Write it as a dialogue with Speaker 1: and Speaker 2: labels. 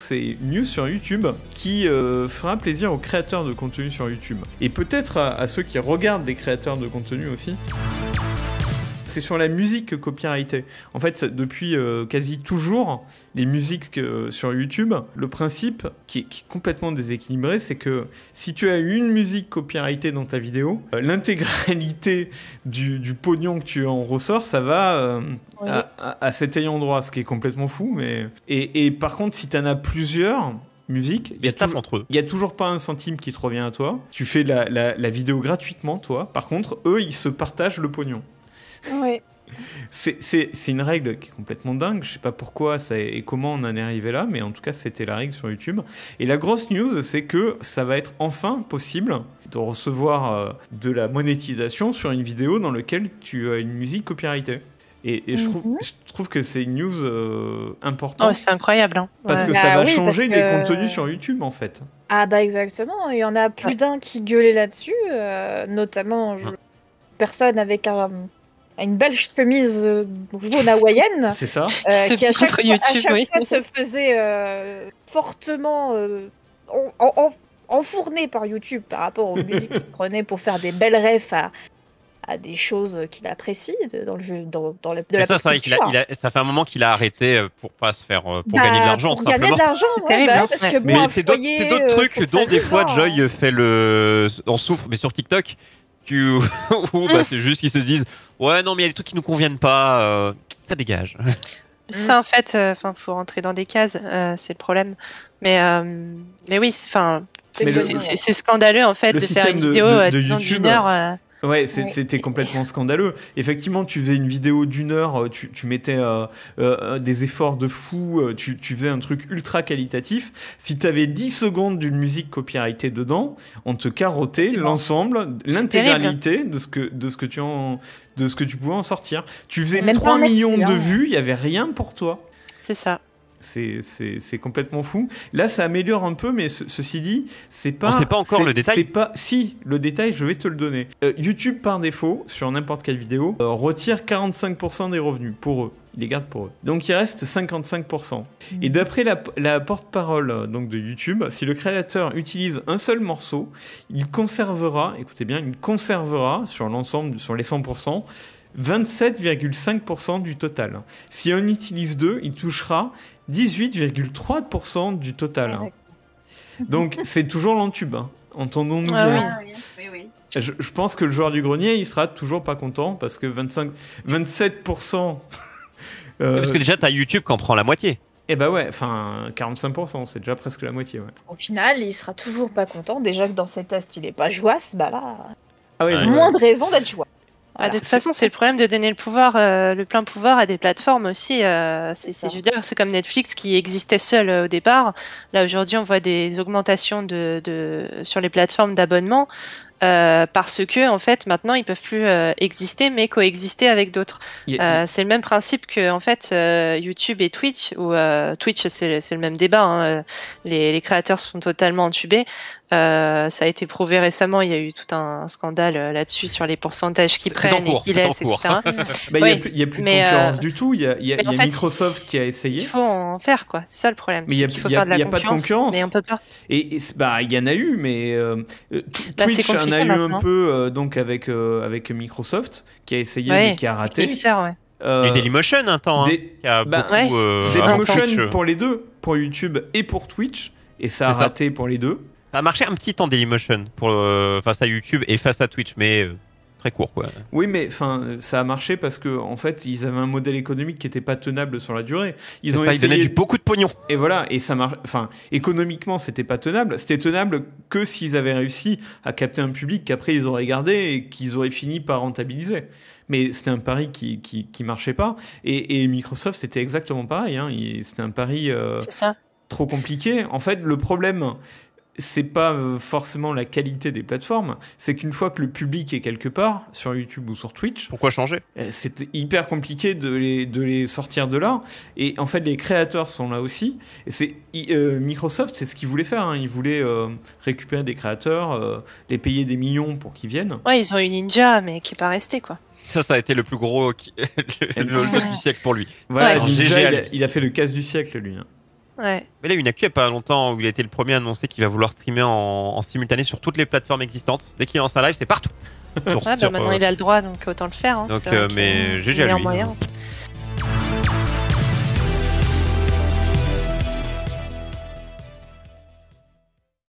Speaker 1: c'est news sur YouTube qui euh, fera plaisir aux créateurs de contenu sur YouTube. Et peut-être à ceux qui regardent des créateurs de contenu aussi sur la musique copyrightée. En fait, depuis euh, quasi toujours, les musiques euh, sur YouTube, le principe qui est, complètement déséquilibré, c'est que si tu as une musique copyrightée dans ta vidéo, euh, l'intégralité du, pognon que tu en ressors, ça va à, cet ayant droit, ce qui est complètement fou. Mais... Et, par contre, si tu en as plusieurs, musiques Il y, a toujours, pas un centime qui te revient à toi. Tu fais la, la vidéo gratuitement, toi. Par contre, eux, ils se partagent le pognon. Oui. C'est une règle qui est complètement dingue. Je sais pas pourquoi ça et comment on en est arrivé là, mais en tout cas, c'était la règle sur YouTube. Et la grosse news, c'est que ça va être enfin possible de recevoir euh, de la monétisation sur une vidéo dans laquelle tu as une musique copyrightée. Et, mhm. je, trouve, que c'est une news euh, importante. Oh, c'est incroyable. Hein. Parce que ça ah va changer les contenus sur YouTube, en fait.
Speaker 2: Ah, bah exactement. Il y en a plus d'un qui gueulait là-dessus, euh, notamment personne avec un a une belle chemise euh, hawaïenne. C'est ça. Euh, qui à chaque, fois, se faisait euh, fortement en, en, par YouTube par rapport aux musiques qu'il prenait pour faire des belles refs à, des choses qu'il apprécie dans le jeu, dans, dans le, de la ça, ça
Speaker 1: fait un moment qu'il a arrêté pour pas se faire pour bah, gagner de l'argent. Pour gagner de l'argent, c'est terrible bah, hein. Mais c'est d'autres trucs dont des fois Joy hein. fait le on souffre. Mais sur TikTok, ou bah, c'est juste qu'ils se disent ouais non mais il y a des trucs qui nous conviennent pas, euh, ça dégage.
Speaker 2: Ça en fait, euh, enfin faut rentrer dans des cases, euh, c'est le problème. Mais mais oui, enfin c'est scandaleux en fait de faire une vidéo de, de, heure, Ouais, c'était
Speaker 1: complètement scandaleux. Effectivement, tu faisais une vidéo d'une heure, euh, tu, mettais euh, euh, des efforts de fou, tu, faisais un truc ultra qualitatif. Si tu avais 10 secondes d'une musique copyrightée dedans, on te carottait l'ensemble, l'intégralité de ce que de ce que tu en de ce que tu pouvais en sortir. Tu faisais 3 millions de hein. vues, il y avait rien pour toi. C'est ça. C'est complètement fou. Là, ça améliore un peu, mais ceci dit, c'est pas. c'est pas encore le détail. C'est pas. Si le détail, je vais te le donner. Euh, YouTube par défaut sur n'importe quelle vidéo euh, retire 45% des revenus pour eux. Il les garde pour eux. Donc il reste 55%. Mmh. Et d'après la, porte-parole euh, donc de YouTube, si le créateur utilise un seul morceau, il conservera, écoutez bien, il conservera sur l'ensemble, sur les 100%, 27,5% du total. Si on utilise deux, il touchera 18,3% du total. Ah, Donc c'est toujours l'entube, hein. entendons-nous ah bien. Oui, oui, Je, pense que le joueur du grenier, il sera toujours pas content parce que 25, 27%. Parce que déjà, t'as YouTube qui en prend la moitié. Eh ben ouais, enfin 45%, c'est déjà presque la moitié.
Speaker 2: Au final, il sera toujours pas content. Déjà que dans ses tests, il est pas jouasse, bah là. Ah moins de raison d'être joyeux. Ah, de toute façon, c'est le problème de donner le pouvoir, euh, le plein pouvoir à des plateformes aussi. Euh, c'est comme Netflix qui existait seul euh, au départ. Là aujourd'hui, on voit des augmentations de, de sur les plateformes d'abonnement parce que en fait maintenant ils peuvent plus exister mais coexister avec d'autres. c'est le même principe que en fait YouTube et Twitch ou Twitch c'est le même débat. Les, créateurs sont totalement entubés. ça a été prouvé récemment. Il y a eu tout un scandale là-dessus sur les pourcentages qu'ils prennent et qui laissent, etc. il n'y a, plus, de concurrence
Speaker 1: du tout. Il y a, Microsoft qui a essayé. Il faut
Speaker 2: en faire quoi. C'est ça le problème. il n'y a, pas de concurrence. Mais on peut pas.
Speaker 1: Et il y en a eu, mais Twitch on a eu un peu euh, donc avec, euh, avec Microsoft, qui a essayé mais qui a raté. Euh, Dailymotion un temps. Dailymotion pour les deux, pour YouTube et pour Twitch, et ça a raté pour les deux. Ça a marché un petit temps Dailymotion pour, face à YouTube et face à Twitch, mais très court. Quoi. Oui, mais enfin, ça a marché parce que en fait, ils avaient un modèle économique qui n'était pas tenable sur la durée. Ils ont ça, donnaient du beaucoup de pognon. Et voilà, et ça marche. Enfin, économiquement, c'était pas tenable. C'était tenable que s'ils avaient réussi à capter un public qu'après ils auraient gardé et qu'ils auraient fini par rentabiliser. Mais c'était un pari qui, qui, marchait pas. Et, Microsoft, c'était exactement pareil. Hein. C'était un pari euh, trop compliqué. En fait, le problème, c'est pas euh, forcément la qualité des plateformes, c'est qu'une fois que le public est quelque part, sur YouTube ou sur Twitch. Pourquoi changer euh, C'est hyper compliqué de les, de les sortir de là. Et en fait, les créateurs sont là aussi. Et c'est euh, Microsoft, c'est ce qu'ils voulaient faire. il hein. Ils voulaient récupérer des créateurs, les payer des millions pour qu'ils viennent.
Speaker 2: Ouais, ils ont eu Ninja, mais qui est pas resté, quoi.
Speaker 1: Ça, ça a été le plus gros le, du siècle pour lui. Voilà, Ninja, il, a, fait le casse du siècle, lui. Hein. Mais là, il y a une actu il n'y a pas longtemps où il a été le premier à annoncer qu'il va vouloir streamer en, simultané sur toutes les plateformes existantes. Dès qu'il lance un live, c'est partout. Ah, bah maintenant, euh, il a
Speaker 2: le droit, donc autant le faire. Hein, donc, euh, mais GG Moyen.